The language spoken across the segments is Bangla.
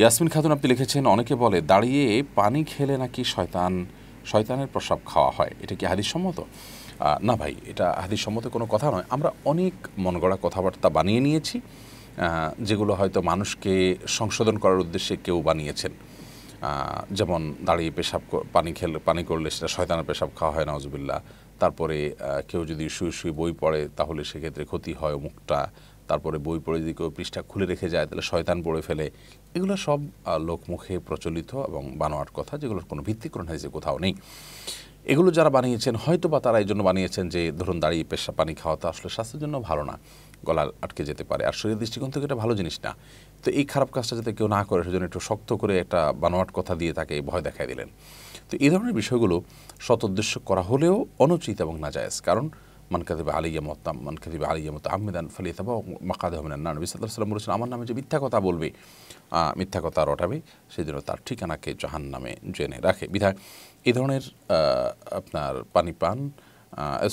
ইয়াসমিন খাতুন আপনি লিখেছেন অনেকে বলে দাঁড়িয়ে পানি খেলে নাকি শয়তান শয়তানের প্রসাব খাওয়া হয় এটা কি হাদিসসম্মত না ভাই এটা হাদিসসম্মত কোনো কথা নয় আমরা অনেক মনগড়া কথাবার্তা বানিয়ে নিয়েছি যেগুলো হয়তো মানুষকে সংশোধন করার উদ্দেশ্যে কেউ বানিয়েছেন যেমন দাঁড়িয়ে পেশাব পানি খেলে পানি করলে সেটা শয়তানের পেশাব খাওয়া হয় নজবিল্লা তারপরে কেউ যদি শুয়ে শুয়ে বই পড়ে তাহলে সেক্ষেত্রে ক্ষতি হয় মুখটা তারপরে বই পড়ে যদি কেউ পৃষ্ঠা খুলে রেখে যায় তাহলে শয়তান পড়ে ফেলে এগুলো সব লোকমুখে প্রচলিত এবং বানোয়ার কথা যেগুলোর কোনো ভিত্তিকরণ হয়েছে কোথাও নেই এগুলো যারা বানিয়েছেন হয়তো বা তারা এই জন্য বানিয়েছেন যে ধরুন দাঁড়িয়ে পেশা পানি তো আসলে স্বাস্থ্যের জন্য ভালো না গলা আটকে যেতে পারে আর শরীরের দৃষ্টিকোণ থেকে এটা ভালো জিনিস না তো এই খারাপ কাজটা যাতে কেউ না করে সেজন্য একটু শক্ত করে একটা বানোয়াট কথা দিয়ে তাকে ভয় দেখায় দিলেন তো এই ধরনের বিষয়গুলো সত উদ্দেশ্য করা হলেও অনুচিত এবং নাজায়জ কারণ من كذب علي مت من كذب علي متعمدا আহমেদান ফালি من النار النبي صلى الله عليه وسلم বলেছেন আমার নামে যে মিথ্যা কথা বলবে মিথ্যা কথা রটাবে সেজন্য তার ঠিকানাকে জাহান্নামে নামে জেনে রাখে বিধায় এই ধরনের আপনার পানি পান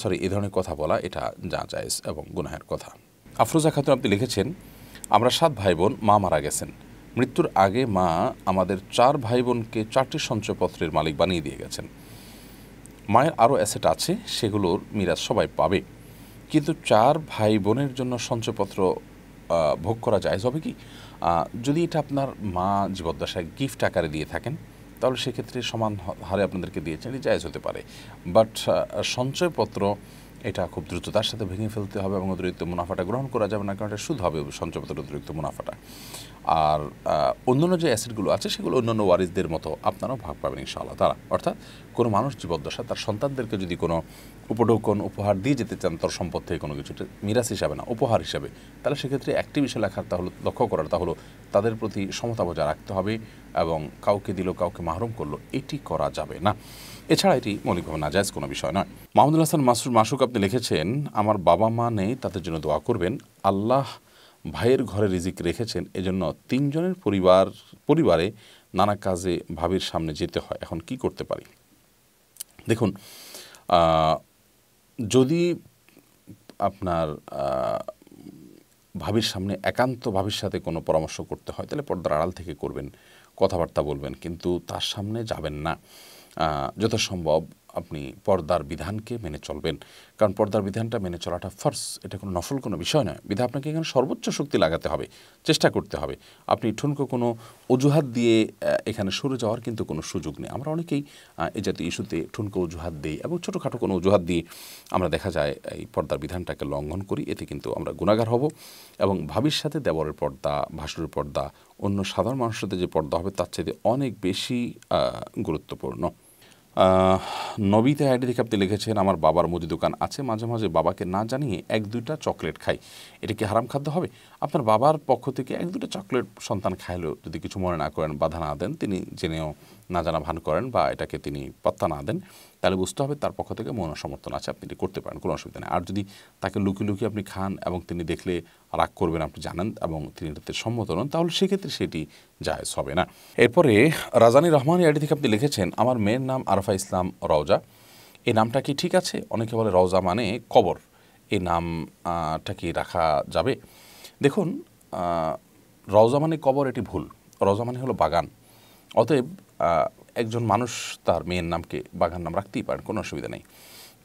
সরি এই ধরনের কথা বলা এটা যা জায়েজ এবং গুনাহের কথা আফরোজা খাতুন আপনি লিখেছেন আমরা সাত ভাই বোন মা মারা গেছেন মৃত্যুর আগে মা আমাদের চার ভাই বোনকে চারটি সঞ্চয়পত্রের মালিক বানিয়ে দিয়ে গেছেন মায়ের আরও অ্যাসেট আছে সেগুলোর মিরাজ সবাই পাবে কিন্তু চার ভাই বোনের জন্য সঞ্চয়পত্র ভোগ করা যায় হবে কি যদি এটা আপনার মা জীবদ্দশায় গিফট আকারে দিয়ে থাকেন তাহলে সেক্ষেত্রে সমান হারে আপনাদেরকে দিয়েছেন এটি জায়জ হতে পারে বাট সঞ্চয়পত্র এটা খুব দ্রুততার সাথে ভেঙে ফেলতে হবে এবং অতিরিক্ত মুনাফাটা গ্রহণ করা যাবে না কারণ এটা শুধু হবে সঞ্চয়পত্র অতিরিক্ত মুনাফাটা আর অন্যান্য যে অ্যাসেটগুলো আছে সেগুলো অন্যান্য ওয়ারিসদের মতো আপনারাও ভাগ পাবেন ইনশাআল্লাহ তারা অর্থাৎ কোনো মানুষ জীবদ্দশা তার সন্তানদেরকে যদি কোনো উপঢৌকন উপহার দিয়ে যেতে চান তার সম্পদ থেকে কোনো কিছু মিরাস হিসাবে না উপহার হিসাবে তাহলে সেক্ষেত্রে একটি বিষয় লেখার তা হলো লক্ষ্য করার তা হলো তাদের প্রতি সমতা বজায় রাখতে হবে এবং কাউকে দিল কাউকে মাহরুম করলো এটি করা যাবে না এছাড়া এটি মৌলিকভাবে নাজায়জ কোনো বিষয় নয় মাহমুদুল হাসান মাসুর মাসুক আপনি লিখেছেন আমার বাবা মা নেই তাদের জন্য দোয়া করবেন আল্লাহ ভাইয়ের ঘরে রিজিক রেখেছেন এজন্য তিনজনের পরিবার পরিবারে নানা কাজে ভাবির সামনে যেতে হয় এখন কি করতে পারি দেখুন যদি আপনার ভাবির সামনে একান্ত ভাবির সাথে কোনো পরামর্শ করতে হয় তাহলে পর্দার আড়াল থেকে করবেন কথাবার্তা বলবেন কিন্তু তার সামনে যাবেন না যথাসম্ভব আপনি পর্দার বিধানকে মেনে চলবেন কারণ পর্দার বিধানটা মেনে চলাটা ফার্স এটা কোনো নফল কোনো বিষয় নয় বিধা আপনাকে এখানে সর্বোচ্চ শক্তি লাগাতে হবে চেষ্টা করতে হবে আপনি ঠুনকো কোনো অজুহাত দিয়ে এখানে সরে যাওয়ার কিন্তু কোনো সুযোগ নেই আমরা অনেকেই এ জাতীয় ইস্যুতে ঠুনকো অজুহাত দিই এবং ছোটোখাটো কোনো অজুহাত দিয়ে আমরা দেখা যায় এই পর্দার বিধানটাকে লঙ্ঘন করি এতে কিন্তু আমরা গুণাগার হব এবং ভাবির সাথে দেবরের পর্দা ভাসুরের পর্দা অন্য সাধারণ মানুষের যে পর্দা হবে তার চেয়ে অনেক বেশি গুরুত্বপূর্ণ নবিতা আইডি থেকে আপনি লিখেছেন আমার বাবার মুদি দোকান আছে মাঝে মাঝে বাবাকে না জানিয়ে এক দুইটা চকলেট খাই এটা কি হারাম খাদ্য হবে আপনার বাবার পক্ষ থেকে এক দুটো চকলেট সন্তান খাইলেও যদি কিছু মনে না করেন বাধা না দেন তিনি জেনেও না জানা ভান করেন বা এটাকে তিনি পত্তা না দেন তাহলে বুঝতে হবে তার পক্ষ থেকে মন সমর্থন আছে আপনি করতে পারেন কোনো অসুবিধা নেই আর যদি তাকে লুকিয়ে লুকিয়ে আপনি খান এবং তিনি দেখলে রাগ করবেন আপনি জানেন এবং তিনি এটাতে সম্মত নন তাহলে সেক্ষেত্রে সেটি জায়জ হবে না এরপরে রাজানি রহমান এটি থেকে আপনি লিখেছেন আমার মেয়ের নাম আর আরফা ইসলাম রওজা এই নামটা কি ঠিক আছে অনেকে বলে রওজা মানে কবর এই নামটা কি রাখা যাবে দেখুন রওজা মানে কবর এটি ভুল রওজা মানে হলো বাগান অতএব একজন মানুষ তার মেয়ের নামকে বাগান নাম রাখতেই পারেন কোনো অসুবিধা নেই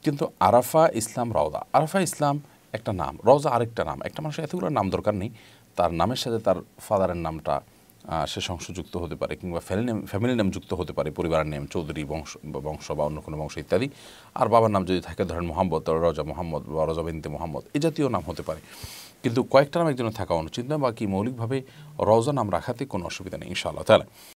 কিন্তু আরাফা ইসলাম রওজা আরাফা ইসলাম একটা নাম রওজা আরেকটা নাম একটা মানুষের এতগুলো নাম দরকার নেই তার নামের সাথে তার ফাদারের নামটা সে সংসযুক্ত হতে পারে কিংবা ফ্যামিলি নেম ফ্যামিলি নেম যুক্ত হতে পারে পরিবারের নেম চৌধুরী বংশ বংশ বা অন্য কোনো বংশ ইত্যাদি আর বাবার নাম যদি থাকে ধরেন মোহাম্মদ রজা মোহাম্মদ বা রজা বিনতে মোহাম্মদ এ জাতীয় নাম হতে পারে কিন্তু কয়েকটা নাম একজনের থাকা অনুচিত বা বাকি মৌলিকভাবে রজা নাম রাখাতে কোনো অসুবিধা নেই ইনশাআল্লাহ তাহলে